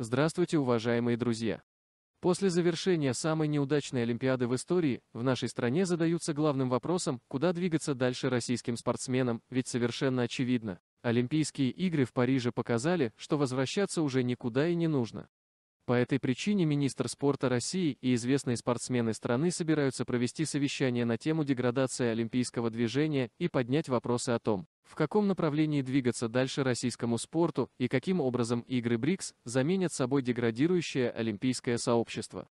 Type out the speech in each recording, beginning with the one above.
Здравствуйте, уважаемые друзья! После завершения самой неудачной Олимпиады в истории, в нашей стране задаются главным вопросом, куда двигаться дальше российским спортсменам, ведь совершенно очевидно, Олимпийские игры в Париже показали, что возвращаться уже никуда и не нужно. По этой причине министр спорта России и известные спортсмены страны собираются провести совещание на тему деградации олимпийского движения и поднять вопросы о том, в каком направлении двигаться дальше российскому спорту и каким образом игры БРИКС заменят собой деградирующее олимпийское сообщество.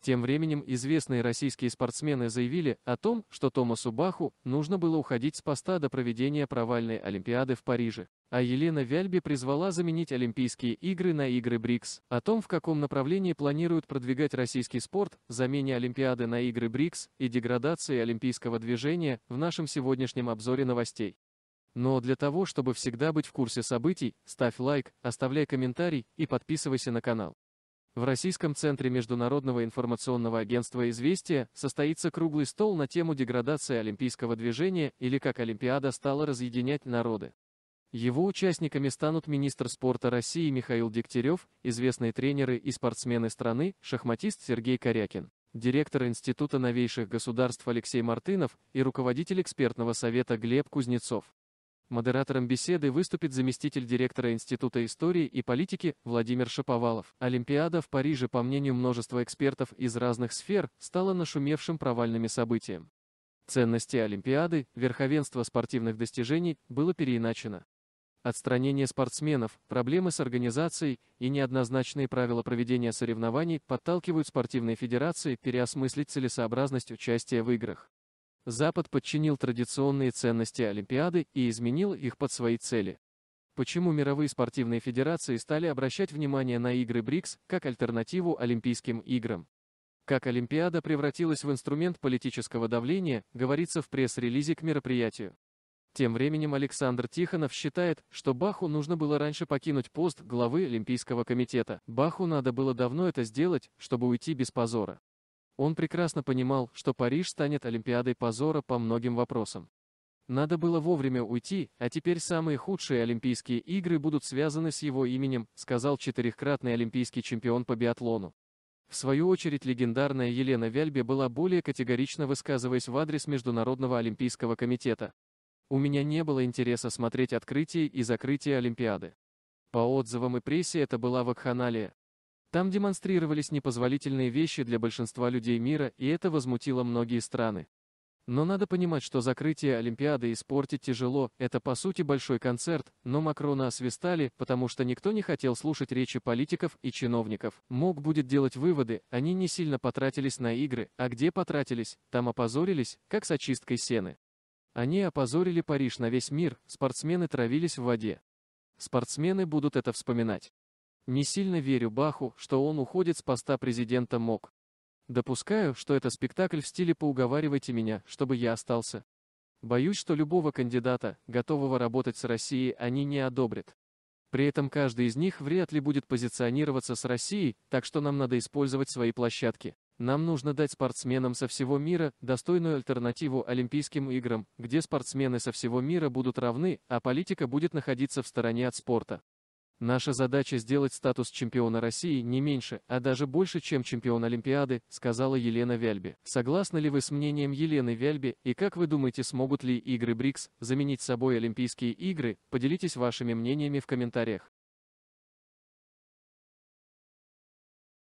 Тем временем известные российские спортсмены заявили о том, что Томасу Баху нужно было уходить с поста до проведения провальной Олимпиады в Париже. А Елена Вяльби призвала заменить Олимпийские игры на игры БРИКС. О том, в каком направлении планируют продвигать российский спорт, замене Олимпиады на игры БРИКС и деградации олимпийского движения в нашем сегодняшнем обзоре новостей. Но для того, чтобы всегда быть в курсе событий, ставь лайк, оставляй комментарий и подписывайся на канал. В Российском центре Международного информационного агентства «Известия» состоится круглый стол на тему деградации олимпийского движения или как Олимпиада стала разъединять народы. Его участниками станут министр спорта России Михаил Дегтярев, известные тренеры и спортсмены страны, шахматист Сергей Корякин, директор Института новейших государств Алексей Мартынов и руководитель экспертного совета Глеб Кузнецов. Модератором беседы выступит заместитель директора Института истории и политики Владимир Шаповалов. Олимпиада в Париже, по мнению множества экспертов из разных сфер, стала нашумевшим провальными событием. Ценности Олимпиады, верховенство спортивных достижений было переиначено. Отстранение спортсменов, проблемы с организацией и неоднозначные правила проведения соревнований подталкивают спортивные федерации переосмыслить целесообразность участия в играх. Запад подчинил традиционные ценности Олимпиады и изменил их под свои цели. Почему мировые спортивные федерации стали обращать внимание на игры БРИКС как альтернативу Олимпийским играм? Как Олимпиада превратилась в инструмент политического давления, говорится в пресс-релизе к мероприятию. Тем временем Александр Тихонов считает, что Баху нужно было раньше покинуть пост главы Олимпийского комитета. Баху надо было давно это сделать, чтобы уйти без позора. Он прекрасно понимал, что Париж станет Олимпиадой позора по многим вопросам. Надо было вовремя уйти, а теперь самые худшие Олимпийские игры будут связаны с его именем, сказал четырехкратный олимпийский чемпион по биатлону. В свою очередь легендарная Елена Вяльбе была более категорично высказываясь в адрес Международного Олимпийского комитета. У меня не было интереса смотреть открытие и закрытие Олимпиады. По отзывам и прессе это была вакханалия. Там демонстрировались непозволительные вещи для большинства людей мира, и это возмутило многие страны. Но надо понимать, что закрытие Олимпиады испортить тяжело, это по сути большой концерт, но Макрона освистали, потому что никто не хотел слушать речи политиков и чиновников. Мог будет делать выводы, они не сильно потратились на игры, а где потратились, там опозорились, как с очисткой сены. Они опозорили Париж на весь мир, спортсмены травились в воде. Спортсмены будут это вспоминать. Не сильно верю Баху, что он уходит с поста президента МОК. Допускаю, что это спектакль в стиле «поуговаривайте меня, чтобы я остался». Боюсь, что любого кандидата, готового работать с Россией, они не одобрят. При этом каждый из них вряд ли будет позиционироваться с Россией, так что нам надо использовать свои площадки. Нам нужно дать спортсменам со всего мира достойную альтернативу Олимпийским играм, где спортсмены со всего мира будут равны, а политика будет находиться в стороне от спорта. Наша задача сделать статус чемпиона России не меньше, а даже больше, чем чемпион Олимпиады, сказала Елена Вяльби. Согласны ли вы с мнением Елены Вяльби и как вы думаете, смогут ли игры БРИКС заменить собой Олимпийские игры? Поделитесь вашими мнениями в комментариях.